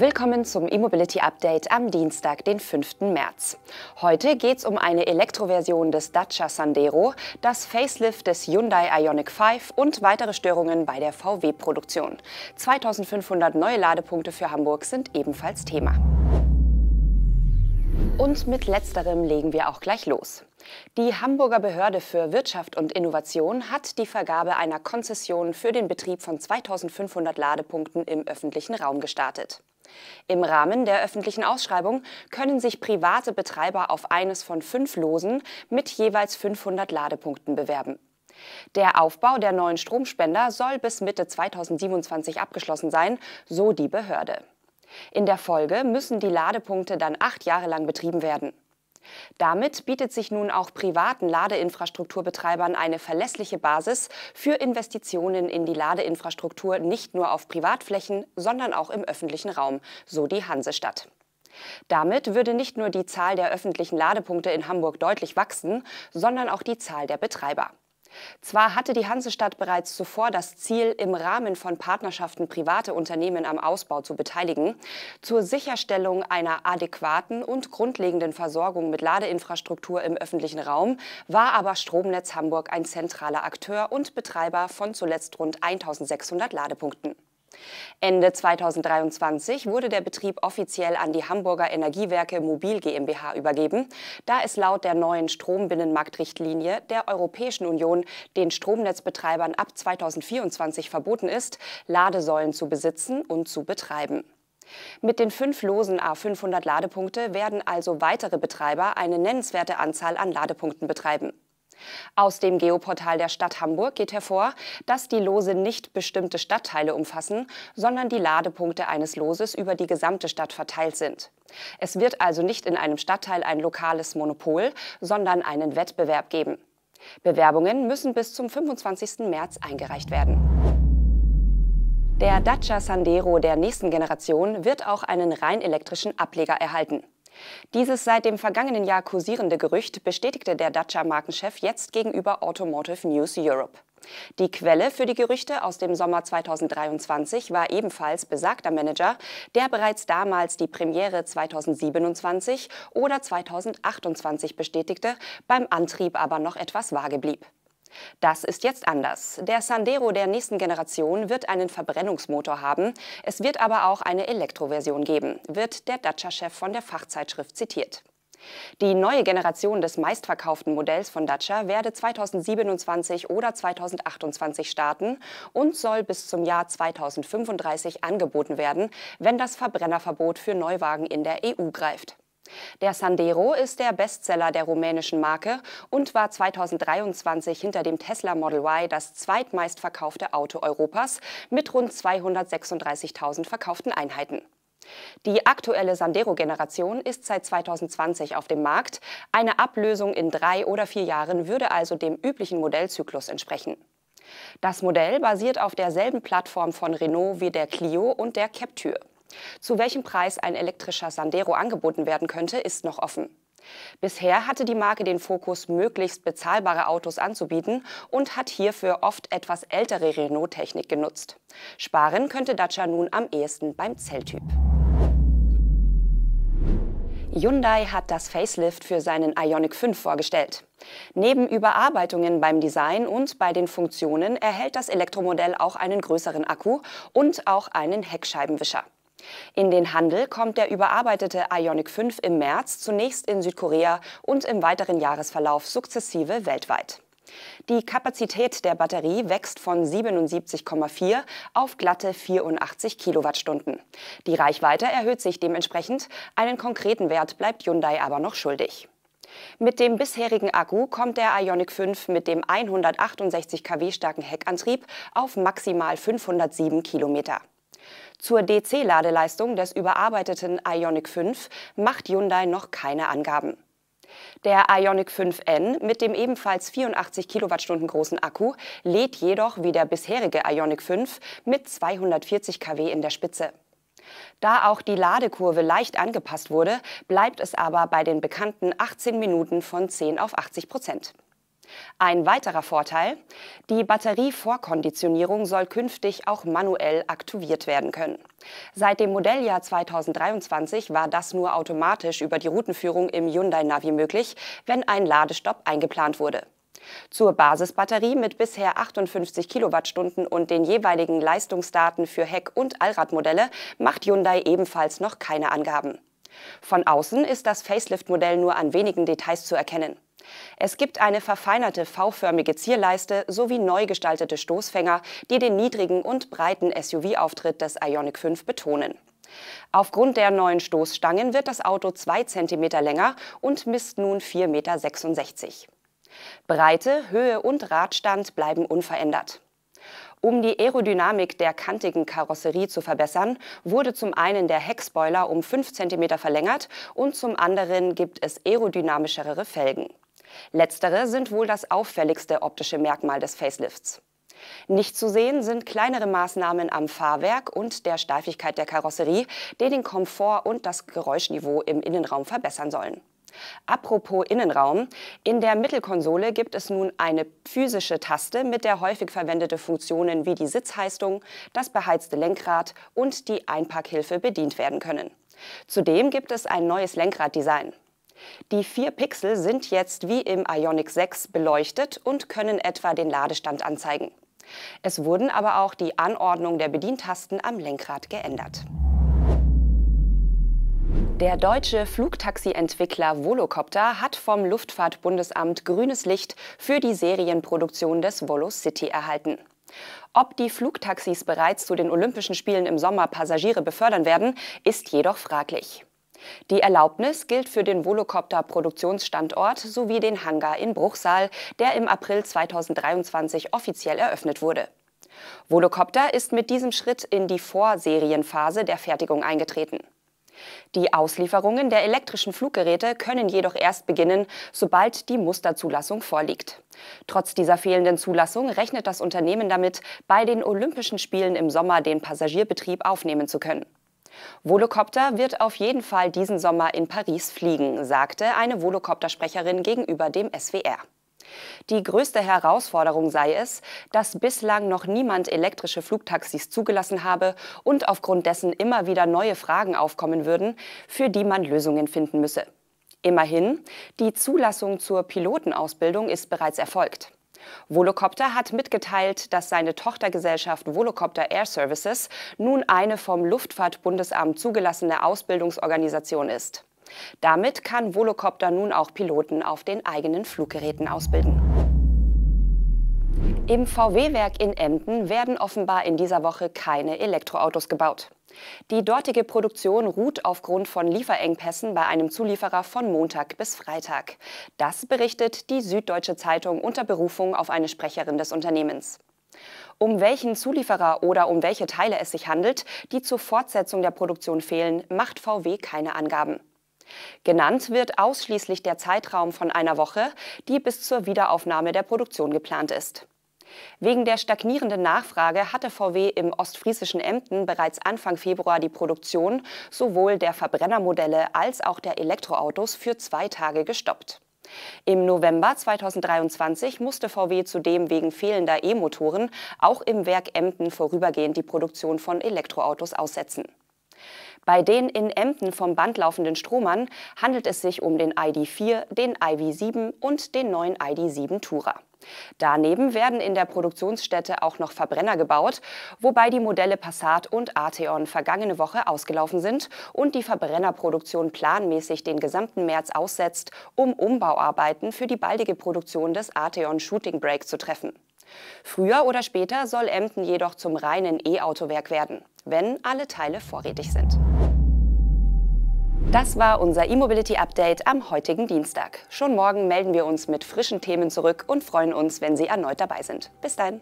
Willkommen zum E-Mobility Update am Dienstag, den 5. März. Heute geht es um eine Elektroversion des Dacia Sandero, das Facelift des Hyundai Ionic 5 und weitere Störungen bei der VW-Produktion. 2500 neue Ladepunkte für Hamburg sind ebenfalls Thema. Und mit letzterem legen wir auch gleich los. Die Hamburger Behörde für Wirtschaft und Innovation hat die Vergabe einer Konzession für den Betrieb von 2500 Ladepunkten im öffentlichen Raum gestartet. Im Rahmen der öffentlichen Ausschreibung können sich private Betreiber auf eines von fünf Losen mit jeweils 500 Ladepunkten bewerben. Der Aufbau der neuen Stromspender soll bis Mitte 2027 abgeschlossen sein, so die Behörde. In der Folge müssen die Ladepunkte dann acht Jahre lang betrieben werden. Damit bietet sich nun auch privaten Ladeinfrastrukturbetreibern eine verlässliche Basis für Investitionen in die Ladeinfrastruktur nicht nur auf Privatflächen, sondern auch im öffentlichen Raum, so die Hansestadt. Damit würde nicht nur die Zahl der öffentlichen Ladepunkte in Hamburg deutlich wachsen, sondern auch die Zahl der Betreiber. Zwar hatte die Hansestadt bereits zuvor das Ziel, im Rahmen von Partnerschaften private Unternehmen am Ausbau zu beteiligen. Zur Sicherstellung einer adäquaten und grundlegenden Versorgung mit Ladeinfrastruktur im öffentlichen Raum war aber Stromnetz Hamburg ein zentraler Akteur und Betreiber von zuletzt rund 1600 Ladepunkten. Ende 2023 wurde der Betrieb offiziell an die Hamburger Energiewerke Mobil GmbH übergeben, da es laut der neuen Strombinnenmarktrichtlinie der Europäischen Union den Stromnetzbetreibern ab 2024 verboten ist, Ladesäulen zu besitzen und zu betreiben. Mit den fünf losen A500 Ladepunkte werden also weitere Betreiber eine nennenswerte Anzahl an Ladepunkten betreiben. Aus dem Geoportal der Stadt Hamburg geht hervor, dass die Lose nicht bestimmte Stadtteile umfassen, sondern die Ladepunkte eines Loses über die gesamte Stadt verteilt sind. Es wird also nicht in einem Stadtteil ein lokales Monopol, sondern einen Wettbewerb geben. Bewerbungen müssen bis zum 25. März eingereicht werden. Der Dacia Sandero der nächsten Generation wird auch einen rein elektrischen Ableger erhalten. Dieses seit dem vergangenen Jahr kursierende Gerücht bestätigte der Dacia-Markenchef jetzt gegenüber Automotive News Europe. Die Quelle für die Gerüchte aus dem Sommer 2023 war ebenfalls besagter Manager, der bereits damals die Premiere 2027 oder 2028 bestätigte, beim Antrieb aber noch etwas vage blieb. Das ist jetzt anders. Der Sandero der nächsten Generation wird einen Verbrennungsmotor haben. Es wird aber auch eine Elektroversion geben, wird der Dacia-Chef von der Fachzeitschrift zitiert. Die neue Generation des meistverkauften Modells von Dacia werde 2027 oder 2028 starten und soll bis zum Jahr 2035 angeboten werden, wenn das Verbrennerverbot für Neuwagen in der EU greift. Der Sandero ist der Bestseller der rumänischen Marke und war 2023 hinter dem Tesla Model Y das zweitmeistverkaufte Auto Europas mit rund 236.000 verkauften Einheiten. Die aktuelle Sandero-Generation ist seit 2020 auf dem Markt. Eine Ablösung in drei oder vier Jahren würde also dem üblichen Modellzyklus entsprechen. Das Modell basiert auf derselben Plattform von Renault wie der Clio und der Captur. Zu welchem Preis ein elektrischer Sandero angeboten werden könnte, ist noch offen. Bisher hatte die Marke den Fokus, möglichst bezahlbare Autos anzubieten und hat hierfür oft etwas ältere Renault-Technik genutzt. Sparen könnte Dacia nun am ehesten beim Zelltyp. Hyundai hat das Facelift für seinen Ioniq 5 vorgestellt. Neben Überarbeitungen beim Design und bei den Funktionen erhält das Elektromodell auch einen größeren Akku und auch einen Heckscheibenwischer. In den Handel kommt der überarbeitete Ionic 5 im März zunächst in Südkorea und im weiteren Jahresverlauf sukzessive weltweit. Die Kapazität der Batterie wächst von 77,4 auf glatte 84 Kilowattstunden. Die Reichweite erhöht sich dementsprechend, einen konkreten Wert bleibt Hyundai aber noch schuldig. Mit dem bisherigen Akku kommt der Ioniq 5 mit dem 168 kW starken Heckantrieb auf maximal 507 Kilometer. Zur DC-Ladeleistung des überarbeiteten Ioniq 5 macht Hyundai noch keine Angaben. Der Ioniq 5N mit dem ebenfalls 84 Kilowattstunden großen Akku lädt jedoch wie der bisherige Ioniq 5 mit 240 kW in der Spitze. Da auch die Ladekurve leicht angepasst wurde, bleibt es aber bei den bekannten 18 Minuten von 10 auf 80 Prozent. Ein weiterer Vorteil, die Batterievorkonditionierung soll künftig auch manuell aktiviert werden können. Seit dem Modelljahr 2023 war das nur automatisch über die Routenführung im Hyundai Navi möglich, wenn ein Ladestopp eingeplant wurde. Zur Basisbatterie mit bisher 58 Kilowattstunden und den jeweiligen Leistungsdaten für Heck- und Allradmodelle macht Hyundai ebenfalls noch keine Angaben. Von außen ist das Facelift-Modell nur an wenigen Details zu erkennen. Es gibt eine verfeinerte V-förmige Zierleiste sowie neu gestaltete Stoßfänger, die den niedrigen und breiten SUV-Auftritt des Ionic 5 betonen. Aufgrund der neuen Stoßstangen wird das Auto 2 cm länger und misst nun 4,66 m. Breite, Höhe und Radstand bleiben unverändert. Um die Aerodynamik der kantigen Karosserie zu verbessern, wurde zum einen der Heckspoiler um 5 cm verlängert und zum anderen gibt es aerodynamischere Felgen. Letztere sind wohl das auffälligste optische Merkmal des Facelifts. Nicht zu sehen sind kleinere Maßnahmen am Fahrwerk und der Steifigkeit der Karosserie, die den Komfort und das Geräuschniveau im Innenraum verbessern sollen. Apropos Innenraum, in der Mittelkonsole gibt es nun eine physische Taste, mit der häufig verwendete Funktionen wie die Sitzheistung, das beheizte Lenkrad und die Einparkhilfe bedient werden können. Zudem gibt es ein neues Lenkraddesign. Die vier Pixel sind jetzt wie im Ionic 6 beleuchtet und können etwa den Ladestand anzeigen. Es wurden aber auch die Anordnung der Bedientasten am Lenkrad geändert. Der deutsche Flugtaxi-Entwickler Volocopter hat vom Luftfahrtbundesamt grünes Licht für die Serienproduktion des Volocity erhalten. Ob die Flugtaxis bereits zu den Olympischen Spielen im Sommer Passagiere befördern werden, ist jedoch fraglich. Die Erlaubnis gilt für den Volocopter-Produktionsstandort sowie den Hangar in Bruchsal, der im April 2023 offiziell eröffnet wurde. Volocopter ist mit diesem Schritt in die Vorserienphase der Fertigung eingetreten. Die Auslieferungen der elektrischen Fluggeräte können jedoch erst beginnen, sobald die Musterzulassung vorliegt. Trotz dieser fehlenden Zulassung rechnet das Unternehmen damit, bei den Olympischen Spielen im Sommer den Passagierbetrieb aufnehmen zu können. Volocopter wird auf jeden Fall diesen Sommer in Paris fliegen, sagte eine Volocopter-Sprecherin gegenüber dem SWR. Die größte Herausforderung sei es, dass bislang noch niemand elektrische Flugtaxis zugelassen habe und aufgrund dessen immer wieder neue Fragen aufkommen würden, für die man Lösungen finden müsse. Immerhin, die Zulassung zur Pilotenausbildung ist bereits erfolgt. Volocopter hat mitgeteilt, dass seine Tochtergesellschaft Volocopter Air Services nun eine vom Luftfahrtbundesamt zugelassene Ausbildungsorganisation ist. Damit kann Volocopter nun auch Piloten auf den eigenen Fluggeräten ausbilden. Im VW-Werk in Emden werden offenbar in dieser Woche keine Elektroautos gebaut. Die dortige Produktion ruht aufgrund von Lieferengpässen bei einem Zulieferer von Montag bis Freitag. Das berichtet die Süddeutsche Zeitung unter Berufung auf eine Sprecherin des Unternehmens. Um welchen Zulieferer oder um welche Teile es sich handelt, die zur Fortsetzung der Produktion fehlen, macht VW keine Angaben. Genannt wird ausschließlich der Zeitraum von einer Woche, die bis zur Wiederaufnahme der Produktion geplant ist. Wegen der stagnierenden Nachfrage hatte VW im ostfriesischen Emden bereits Anfang Februar die Produktion sowohl der Verbrennermodelle als auch der Elektroautos für zwei Tage gestoppt. Im November 2023 musste VW zudem wegen fehlender E-Motoren auch im Werk Emden vorübergehend die Produktion von Elektroautos aussetzen. Bei den in Emden vom Band laufenden Stromern handelt es sich um den ID4, den IV7 und den neuen ID7 Tourer. Daneben werden in der Produktionsstätte auch noch Verbrenner gebaut, wobei die Modelle Passat und Arteon vergangene Woche ausgelaufen sind und die Verbrennerproduktion planmäßig den gesamten März aussetzt, um Umbauarbeiten für die baldige Produktion des Arteon Shooting Break zu treffen. Früher oder später soll Emden jedoch zum reinen E-Autowerk werden, wenn alle Teile vorrätig sind. Das war unser E-Mobility-Update am heutigen Dienstag. Schon morgen melden wir uns mit frischen Themen zurück und freuen uns, wenn Sie erneut dabei sind. Bis dann!